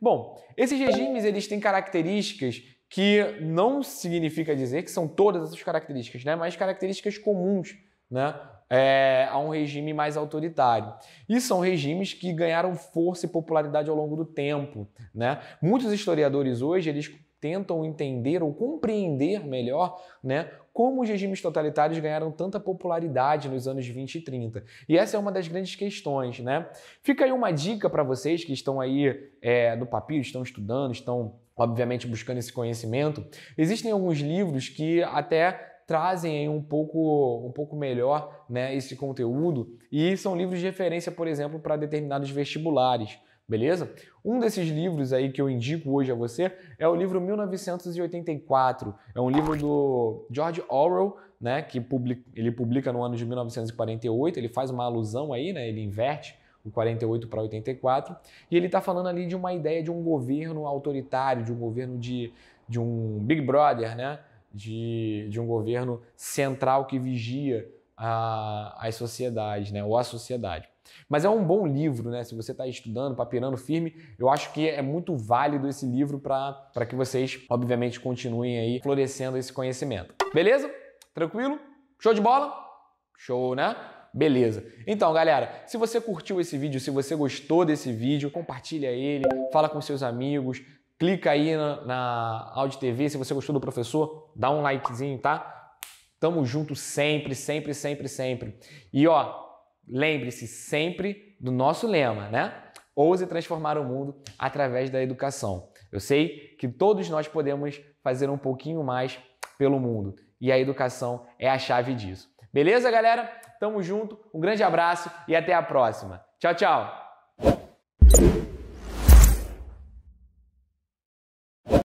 Bom, esses regimes eles têm características que não significa dizer que são todas essas características, né? mas características comuns né? É, a um regime mais autoritário. E são regimes que ganharam força e popularidade ao longo do tempo. Né? Muitos historiadores hoje eles tentam entender ou compreender melhor né, como os regimes totalitários ganharam tanta popularidade nos anos 20 e 30. E essa é uma das grandes questões. Né? Fica aí uma dica para vocês que estão aí é, no papiro, estão estudando, estão, obviamente, buscando esse conhecimento. Existem alguns livros que até trazem um pouco, um pouco melhor né, esse conteúdo e são livros de referência, por exemplo, para determinados vestibulares beleza? Um desses livros aí que eu indico hoje a você é o livro 1984. É um livro do George Orwell, né, que publica, ele publica no ano de 1948, ele faz uma alusão aí, né, ele inverte o 48 para 84, e ele está falando ali de uma ideia de um governo autoritário, de um governo de, de um Big Brother, né, de, de um governo central que vigia a, as sociedades, né, ou a sociedade. Mas é um bom livro, né? Se você está estudando, papirando firme, eu acho que é muito válido esse livro para que vocês, obviamente, continuem aí florescendo esse conhecimento. Beleza? Tranquilo? Show de bola? Show, né? Beleza. Então, galera, se você curtiu esse vídeo, se você gostou desse vídeo, compartilha ele, fala com seus amigos, clica aí na, na Audi TV. Se você gostou do professor, dá um likezinho, tá? Tamo junto sempre, sempre, sempre, sempre. E ó, lembre-se sempre do nosso lema, né? Ouse transformar o mundo através da educação. Eu sei que todos nós podemos fazer um pouquinho mais pelo mundo e a educação é a chave disso. Beleza, galera? Tamo junto, um grande abraço e até a próxima. Tchau, tchau!